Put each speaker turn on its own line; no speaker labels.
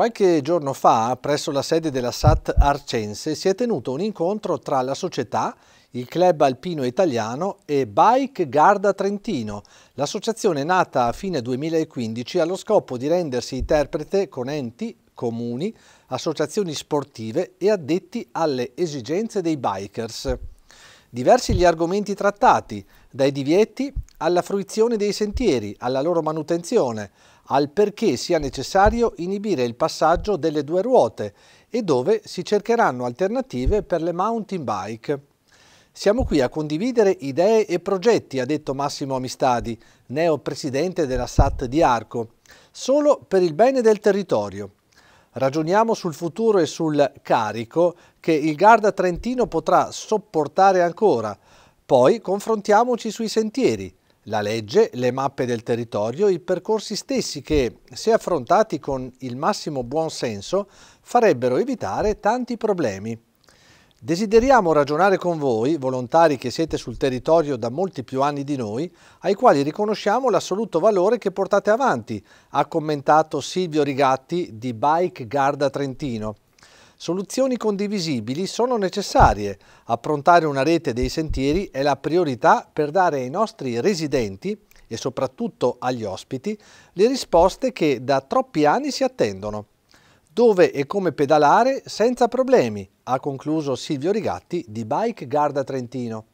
Qualche giorno fa, presso la sede della SAT Arcense, si è tenuto un incontro tra la società, il Club Alpino Italiano e Bike Garda Trentino, l'associazione nata a fine 2015 allo scopo di rendersi interprete con enti, comuni, associazioni sportive e addetti alle esigenze dei bikers. Diversi gli argomenti trattati, dai divieti alla fruizione dei sentieri, alla loro manutenzione, al perché sia necessario inibire il passaggio delle due ruote e dove si cercheranno alternative per le mountain bike. Siamo qui a condividere idee e progetti, ha detto Massimo Amistadi, neo presidente della SAT di Arco, solo per il bene del territorio. Ragioniamo sul futuro e sul carico che il Garda Trentino potrà sopportare ancora. Poi confrontiamoci sui sentieri, la legge, le mappe del territorio, i percorsi stessi che, se affrontati con il massimo buon senso, farebbero evitare tanti problemi. Desideriamo ragionare con voi, volontari che siete sul territorio da molti più anni di noi, ai quali riconosciamo l'assoluto valore che portate avanti, ha commentato Silvio Rigatti di Bike Garda Trentino soluzioni condivisibili sono necessarie. Approntare una rete dei sentieri è la priorità per dare ai nostri residenti e soprattutto agli ospiti le risposte che da troppi anni si attendono. Dove e come pedalare senza problemi, ha concluso Silvio Rigatti di Bike Garda Trentino.